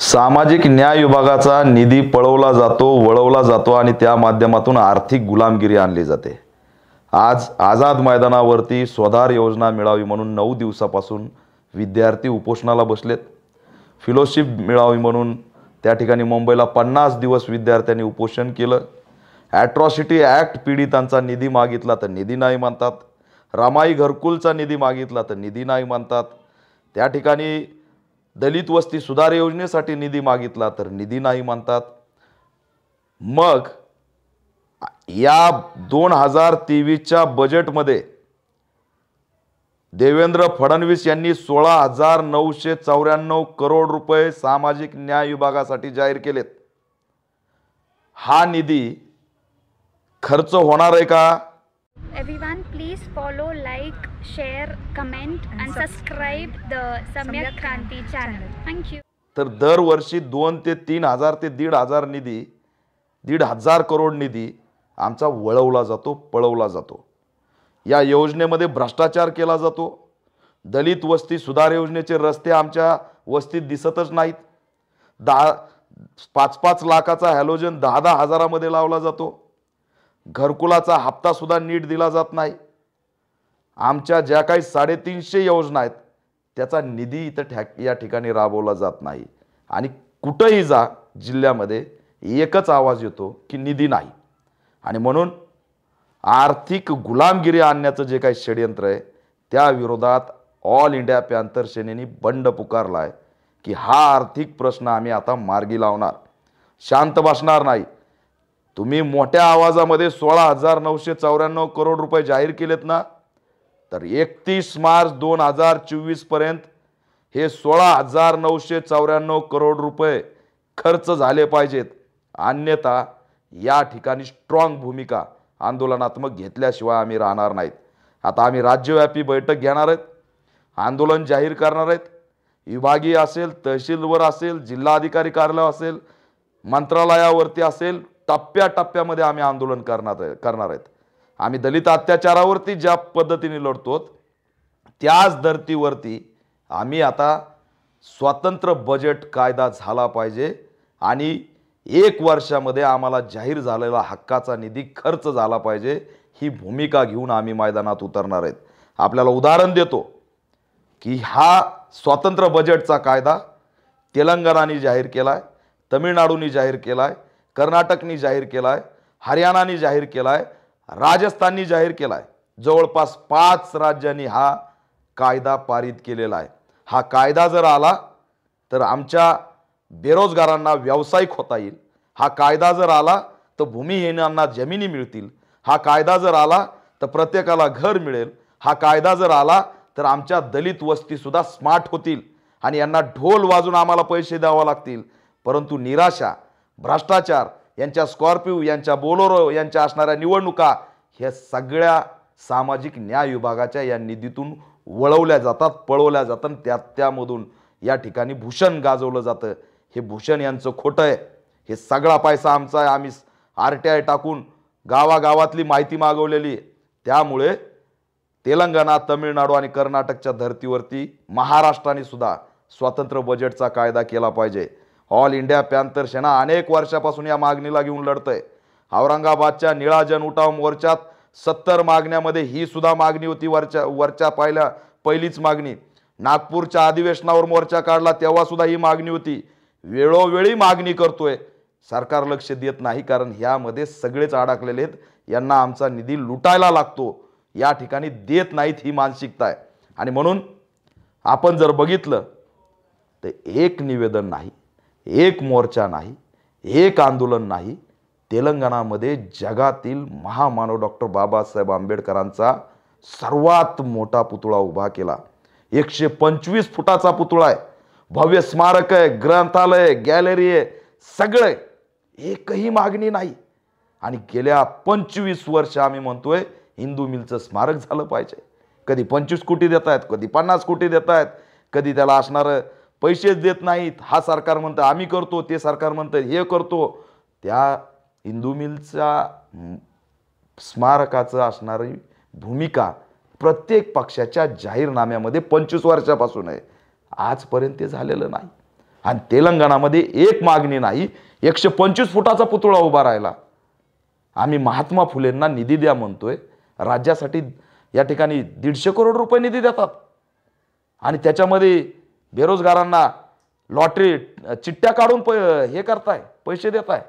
सामाजिक न्याय विभागाचा निधी पळवला जातो वळवला जातो आणि त्या माध्यमातून आर्थिक गुलामगिरी आणली जाते आज आझाद मैदानावरती स्वधार योजना मिळावी म्हणून नऊ दिवसापासून विद्यार्थी उपोषणाला बसलेत फिलोशिप मिळावी म्हणून त्या ठिकाणी मुंबईला पन्नास दिवस विद्यार्थ्यांनी उपोषण केलं ॲट्रॉसिटी ॲक्ट पीडितांचा निधी मागितला तर निधी नाही मानतात रामाई घरकुलचा निधी मागितला तर निधी नाही मानतात त्या ठिकाणी दलित वस्ती सुधार योजनेसाठी निधी मागितला तर निधी नाही म्हणतात मग या दोन हजार तेवीसच्या बजेटमध्ये देवेंद्र फडणवीस यांनी सोळा हजार नऊशे चौऱ्याण्णव करोड रुपये सामाजिक न्याय विभागासाठी जाहीर केलेत हा निधी खर्च होणार आहे का everyone please follow like share comment and, and subscribe the samyak kranti channel thank you तर दरवर्षी दोन ते तीन हजार ते दीड हजार निधी दीड हजार करोड निधी आमचा वळवला जातो पळवला जातो या योजनेमध्ये भ्रष्टाचार केला जातो दलित वस्ती सुधार योजनेचे रस्ते आमच्या वस्तीत दिसतच नाहीत दहा पाच पाच लाखाचा हॅलोजन दहा दहा हजारामध्ये लावला जातो घरकुलाचा हप्तासुद्धा नीट दिला जात नाही आमच्या ज्या काही साडेतीनशे योजना आहेत त्याचा निधी इथं ठ्या या ठिकाणी राबवला जात नाही आणि कुठंही जा जिल्ह्यामध्ये एकच आवाज येतो की निधी नाही आणि म्हणून आर्थिक गुलामगिरी आणण्याचं जे काही षडयंत्र आहे त्याविरोधात ऑल इंडिया पॅन्थर सेनेनी बंड पुकारला आहे की हा आर्थिक प्रश्न आम्ही आता मार्गी लावणार शांत बसणार नाही तुम्ही मोठ्या आवाजामध्ये सोळा हजार नऊशे चौऱ्याण्णव करोड रुपये जाहीर केलेत ना तर एकतीस मार्च दोन हजार चोवीसपर्यंत हे सोळा हजार नऊशे चौऱ्याण्णव करोड रुपये खर्च झाले पाहिजेत अन्यथा या ठिकाणी स्ट्रॉंग भूमिका आंदोलनात्मक घेतल्याशिवाय आम्ही राहणार नाहीत आता आम्ही राज्यव्यापी बैठक घेणार आहेत आंदोलन जाहीर करणार आहेत विभागीय असेल तहसीलवर असेल जिल्हाधिकारी कार्यालय असेल मंत्रालयावरती असेल टप्प्याटप्प्यामध्ये आम्ही आंदोलन करणार आहे करणार आहेत आम्ही दलित अत्याचारावरती ज्या पद्धतीने लढतो त्याच धर्तीवरती आम्ही आता स्वतंत्र बजेट कायदा झाला पाहिजे आणि एक वर्षामध्ये आम्हाला जाहीर झालेला हक्काचा निधी खर्च झाला पाहिजे ही भूमिका घेऊन आम्ही मैदानात उतरणार आहेत आपल्याला उदाहरण देतो की हा स्वतंत्र बजेटचा कायदा तेलंगणाने जाहीर केला आहे तमिळनाडूने जाहीर केला आहे कर्नाटकनी जाहीर केला आहे हरियाणानी जाहीर केला आहे राजस्थाननी जाहीर केला आहे जवळपास पाच राज्यांनी हा कायदा पारित केलेला आहे हा कायदा जर आला तर आमच्या बेरोजगारांना व्यावसायिक होता येईल हा कायदा जर आला तर भूमिहीनांना जमिनी मिळतील हा कायदा जर आला तर प्रत्येकाला घर मिळेल हा कायदा जर आला तर आमच्या दलित वस्तीसुद्धा स्मार्ट होतील आणि यांना ढोल वाजून आम्हाला पैसे द्यावं लागतील परंतु निराशा भ्रष्टाचार यांच्या स्कॉर्पिओ यांच्या बोलोरो यांच्या असणाऱ्या निवडणुका ह्या सगळ्या सामाजिक न्याय विभागाच्या या निधीतून वळवल्या जातात पळवल्या जातात त्या त्यामधून या ठिकाणी भूषण गाजवलं जातं हे भूषण यांचं खोटं आहे हे सगळा पैसा आमचा आहे आम्ही आर टी आय टाकून गावागावातली माहिती मागवलेली त्यामुळे तेलंगणा तमिळनाडू आणि कर्नाटकच्या धर्तीवरती महाराष्ट्राने सुद्धा स्वतंत्र बजेटचा कायदा केला पाहिजे ऑल इंडिया पॅन्थर सेना अनेक वर्षापासून या मागणीला घेऊन लढत आहे औरंगाबादच्या निळा जन उठाव मोर्चात सत्तर मागण्यामध्ये ही सुद्धा मागणी होती वरच्या वरच्या पाहिल्या पहिलीच मागणी नागपूरच्या अधिवेशनावर मोर्चा काढला तेव्हा सुद्धा ही मागणी होती वेळोवेळी मागणी करतोय सरकार लक्ष देत नाही कारण ह्यामध्ये सगळेच अडकलेले आहेत यांना आमचा निधी लुटायला लागतो या ठिकाणी देत नाहीत ही मानसिकता आहे आणि म्हणून आपण जर बघितलं तर एक निवेदन नाही एक मोर्चा नाही एक आंदोलन नाही तेलंगणामध्ये जगातील महामानव डॉक्टर बाबासाहेब आंबेडकरांचा सर्वात मोठा पुतळा उभा केला एकशे पंचवीस फुटाचा पुतळा आहे भव्य स्मारक आहे ग्रंथालय गॅलरी आहे सगळं एकही मागणी नाही आणि गेल्या पंचवीस वर्ष आम्ही म्हणतोय हिंदू मिलचं स्मारक झालं पाहिजे कधी पंचवीस कोटी देत आहेत कधी पन्नास कोटी देत आहेत कधी त्याला असणारं पैसेच देत नाहीत हा सरकार म्हणतं आम्ही करतो ते सरकार म्हणतं हे करतो त्या इंदू मिलचा स्मारकाचं असणारी भूमिका प्रत्येक पक्षाच्या जाहीरनाम्यामध्ये पंचवीस वर्षापासून आहे आजपर्यंत ते झालेलं नाही आणि तेलंगणामध्ये एक मागणी नाही एकशे पंचवीस फुटाचा पुतळा उभा राहिला आम्ही महात्मा फुलेंना निधी द्या म्हणतोय राज्यासाठी या ठिकाणी दीडशे करोड रुपये निधी देतात आणि त्याच्यामध्ये बेरोजगारांना लॉटरी चिठ्ठ्या काढून प हे करताय पैसे देत आहे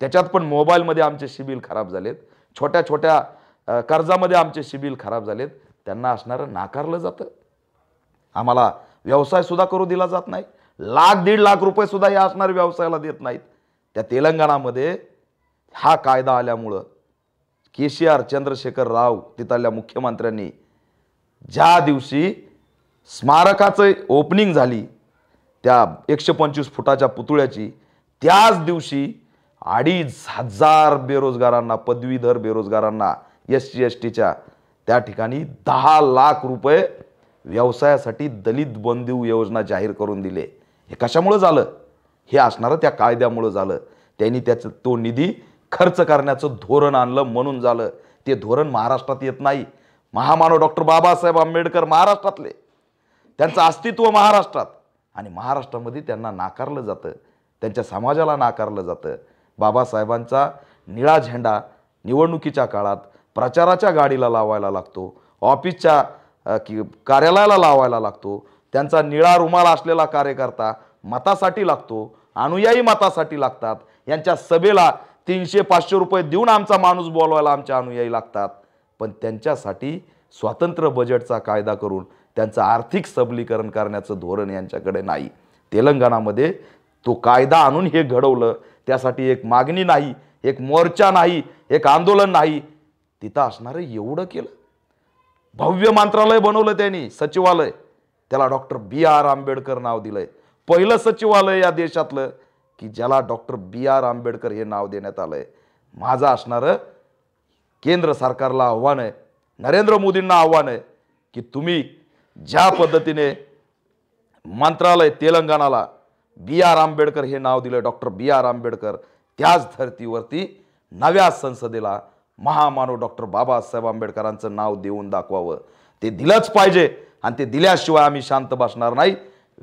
त्याच्यात पण मोबाईलमध्ये आमचे शिबिल खराब झालेत छोट्या छोट्या कर्जामध्ये आमचे शिबिल खराब झालेत त्यांना असणारं नाकारलं जातं आम्हाला व्यवसायसुद्धा करू दिला जात नाही लाख दीड लाख रुपयेसुद्धा या असणाऱ्या व्यवसायाला देत नाहीत त्या तेलंगणामध्ये हा कायदा आल्यामुळं K C R Chandrashekar Rao तिथल्या मुख्यमंत्र्यांनी ज्या दिवशी स्मारकाचं ओपनिंग झाली त्या एकशे पंचवीस फुटाच्या पुतळ्याची त्याच दिवशी अडीच हजार बेरोजगारांना पदवीधर बेरोजगारांना एस सी एस टीच्या त्या ठिकाणी दहा लाख रुपये व्यवसायासाठी दलित बंधू योजना जाहीर करून दिले हे कशामुळं झालं हे असणारं त्या कायद्यामुळं झालं त्यांनी त्याचं तो निधी खर्च करण्याचं धोरण आणलं म्हणून झालं ते धोरण महाराष्ट्रात येत नाही महामानव डॉक्टर बाबासाहेब आंबेडकर महाराष्ट्रातले त्यांचं अस्तित्व महाराष्ट्रात आणि महाराष्ट्रामध्ये त्यांना नाकारलं जातं त्यांच्या समाजाला नाकारलं जातं बाबासाहेबांचा निळा झेंडा निवडणुकीच्या काळात प्रचाराच्या गाडीला लावायला लागतो ऑफिसच्या की कार्यालयाला लावायला लागतो त्यांचा निळा रुमाल असलेला कार्यकर्ता मतासाठी लागतो अनुयायी मतासाठी लागतात यांच्या सभेला तीनशे पाचशे रुपये देऊन आमचा माणूस बोलवायला आमच्या अनुयायी लागतात पण त्यांच्यासाठी स्वातंत्र्य बजेटचा कायदा करून त्यांचं आर्थिक सबलीकरण करण्याचं धोरण यांच्याकडे नाही तेलंगणामध्ये तो कायदा आणून हे घडवलं त्यासाठी एक मागणी नाही एक मोर्चा नाही एक आंदोलन नाही तिथं असणारं एवढं केलं भव्य मंत्रालय बनवलं त्यांनी सचिवालय त्याला डॉक्टर बी आर आंबेडकर नाव दिलंय पहिलं सचिवालय या देशातलं की ज्याला डॉक्टर बी आर आंबेडकर हे नाव देण्यात आलंय माझं असणारं केंद्र सरकारला आव्हान आहे नरेंद्र मोदींना आव्हान आहे की तुम्ही ज्या पद्धतीने मंत्रालय तेलंगणाला बी आर आंबेडकर हे नाव दिलं डॉक्टर बी आर आंबेडकर त्याच धर्तीवरती नव्या संसदेला महामानव डॉक्टर बाबासाहेब आंबेडकरांचं नाव देऊन दाखवावं ते दिलंच पाहिजे आणि ते दिल्याशिवाय आम्ही शांत बसणार नाही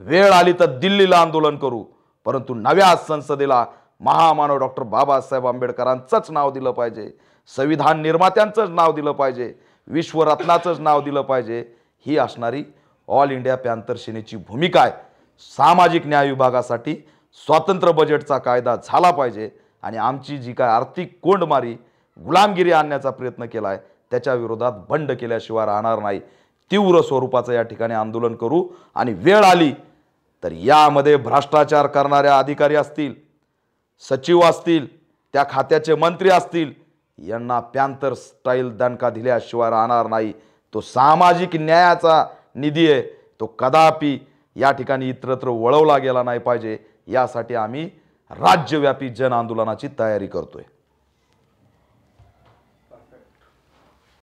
वेळ आली तर दिल्लीला आंदोलन करू परंतु नव्या संसदेला महामानव डॉक्टर बाबासाहेब आंबेडकरांचंच नाव दिलं पाहिजे संविधान निर्मात्यांचंच नाव दिलं पाहिजे विश्वरत्नाचंच नाव दिलं पाहिजे ही असणारी ऑल इंडिया पॅन्थर सेनेची भूमिका आहे सामाजिक न्याय विभागासाठी स्वातंत्र्य बजेटचा कायदा झाला पाहिजे आणि आमची जी काय आर्थिक कोंडमारी गुलामगिरी आणण्याचा प्रयत्न केला आहे त्याच्या विरोधात बंड केल्याशिवाय राहणार नाही तीव्र स्वरूपाचं या ठिकाणी आंदोलन करू आणि वेळ आली तर यामध्ये भ्रष्टाचार करणाऱ्या अधिकारी असतील सचिव असतील त्या खात्याचे मंत्री असतील यांना पॅन्थर स्टाईल दणका दिल्याशिवाय राहणार नाही तो सामाजिक न्यायाचा निधी आहे तो कदापि या ठिकाणी इतरत्र वळवला गेला नाही पाहिजे यासाठी आम्ही राज्यव्यापी जन आंदोलनाची तयारी करतोय